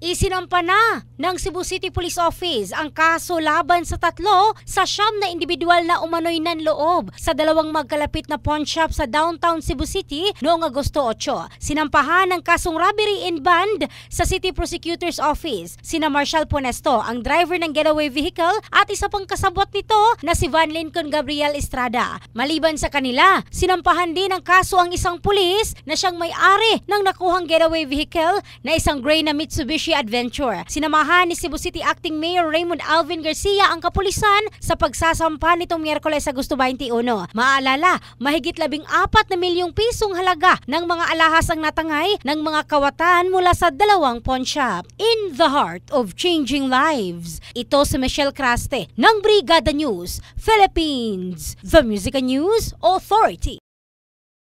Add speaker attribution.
Speaker 1: Isinampa na ng Cebu City Police Office ang kaso laban sa tatlo sa siyam na individual na umano'y nanloob sa dalawang magkalapit na pawn shop sa downtown Cebu City noong Agosto 8. Sinampahan ng kasong robbery in band sa City Prosecutor's Office. Sina Marshall Ponesto, ang driver ng getaway vehicle at isa pang kasabot nito na si Van Lincoln Gabriel Estrada. Maliban sa kanila, sinampahan din ng kaso ang isang pulis na siyang may-ari ng nakuhang getaway vehicle na isang gray na Mitsubishi Mariachi Adventure. Sinamahan ni Cebu City Acting Mayor Raymond Alvin Garcia ang kapulisan sa pagsasampa nitong Miyerkules Agosto 21. Maalala, mahigit labing apat na milyong pisong halaga ng mga alahas ang natangay ng mga kawatan mula sa dalawang pawn shop. In the heart of changing lives, ito si Michelle Craste ng Brigada News, Philippines, The Music News Authority.